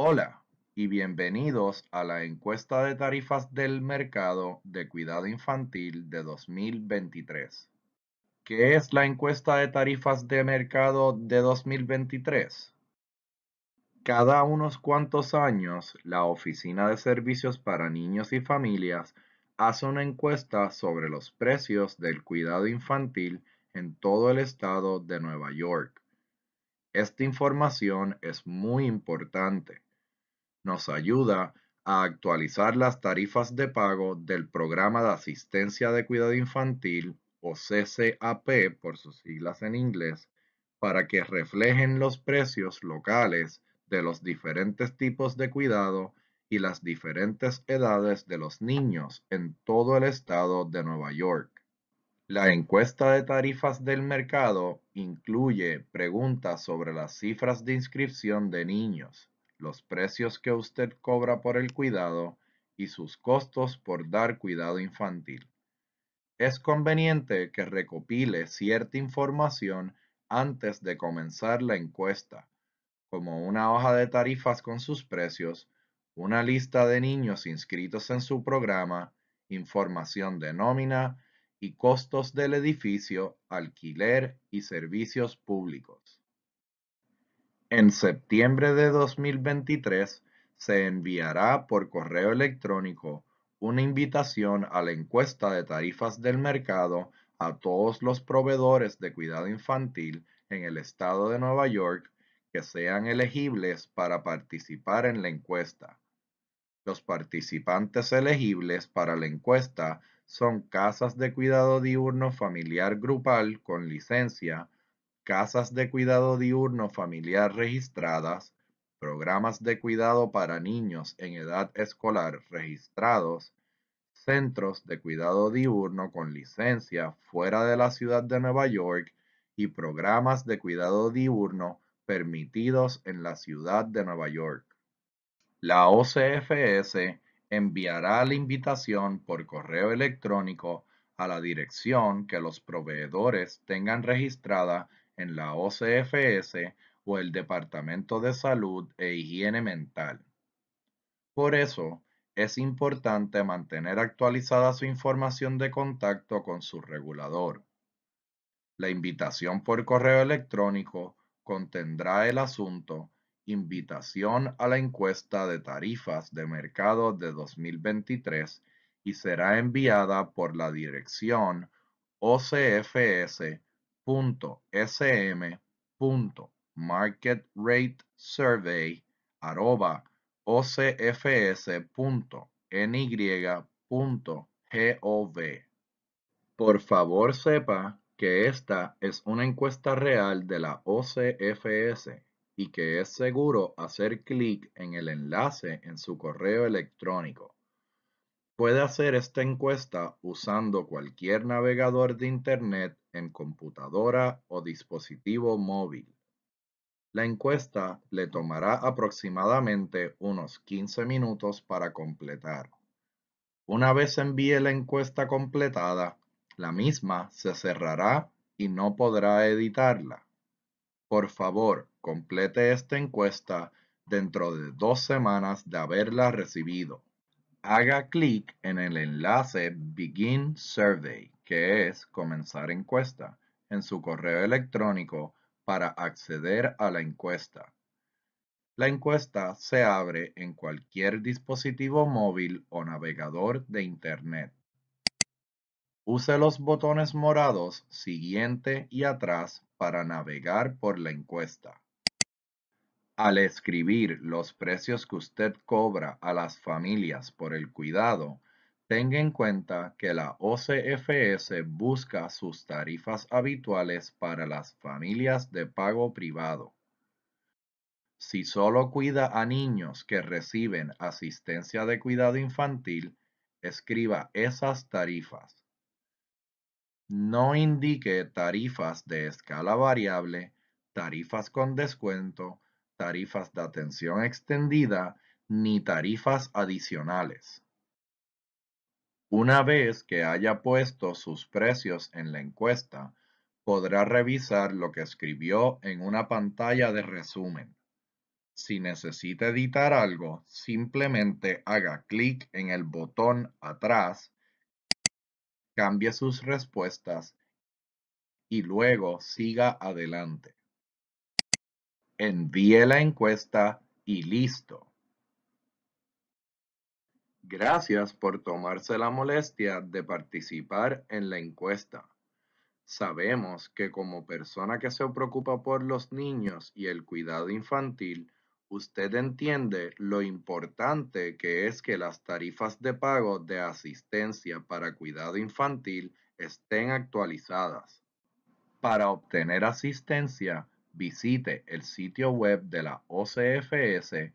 Hola y bienvenidos a la encuesta de tarifas del mercado de cuidado infantil de 2023. ¿Qué es la encuesta de tarifas de mercado de 2023? Cada unos cuantos años, la Oficina de Servicios para Niños y Familias hace una encuesta sobre los precios del cuidado infantil en todo el estado de Nueva York. Esta información es muy importante nos ayuda a actualizar las tarifas de pago del Programa de Asistencia de Cuidado Infantil o CCAP por sus siglas en inglés para que reflejen los precios locales de los diferentes tipos de cuidado y las diferentes edades de los niños en todo el estado de Nueva York. La encuesta de tarifas del mercado incluye preguntas sobre las cifras de inscripción de niños, los precios que usted cobra por el cuidado y sus costos por dar cuidado infantil. Es conveniente que recopile cierta información antes de comenzar la encuesta, como una hoja de tarifas con sus precios, una lista de niños inscritos en su programa, información de nómina y costos del edificio, alquiler y servicios públicos. En septiembre de 2023, se enviará por correo electrónico una invitación a la encuesta de tarifas del mercado a todos los proveedores de cuidado infantil en el estado de Nueva York que sean elegibles para participar en la encuesta. Los participantes elegibles para la encuesta son casas de cuidado diurno familiar grupal con licencia, casas de cuidado diurno familiar registradas, programas de cuidado para niños en edad escolar registrados, centros de cuidado diurno con licencia fuera de la ciudad de Nueva York y programas de cuidado diurno permitidos en la ciudad de Nueva York. La OCFS enviará la invitación por correo electrónico a la dirección que los proveedores tengan registrada en la OCFS o el Departamento de Salud e Higiene Mental. Por eso, es importante mantener actualizada su información de contacto con su regulador. La invitación por correo electrónico contendrá el asunto Invitación a la encuesta de tarifas de mercado de 2023 y será enviada por la dirección ocfs por favor sepa que esta es una encuesta real de la OCFS y que es seguro hacer clic en el enlace en su correo electrónico. Puede hacer esta encuesta usando cualquier navegador de Internet en computadora o dispositivo móvil. La encuesta le tomará aproximadamente unos 15 minutos para completar. Una vez envíe la encuesta completada, la misma se cerrará y no podrá editarla. Por favor, complete esta encuesta dentro de dos semanas de haberla recibido. Haga clic en el enlace Begin Survey que es comenzar encuesta, en su correo electrónico para acceder a la encuesta. La encuesta se abre en cualquier dispositivo móvil o navegador de Internet. Use los botones morados siguiente y atrás para navegar por la encuesta. Al escribir los precios que usted cobra a las familias por el cuidado, Tenga en cuenta que la OCFS busca sus tarifas habituales para las familias de pago privado. Si solo cuida a niños que reciben asistencia de cuidado infantil, escriba esas tarifas. No indique tarifas de escala variable, tarifas con descuento, tarifas de atención extendida, ni tarifas adicionales. Una vez que haya puesto sus precios en la encuesta, podrá revisar lo que escribió en una pantalla de resumen. Si necesita editar algo, simplemente haga clic en el botón atrás, cambie sus respuestas y luego siga adelante. Envíe la encuesta y listo. Gracias por tomarse la molestia de participar en la encuesta. Sabemos que como persona que se preocupa por los niños y el cuidado infantil, usted entiende lo importante que es que las tarifas de pago de asistencia para cuidado infantil estén actualizadas. Para obtener asistencia, visite el sitio web de la OCFS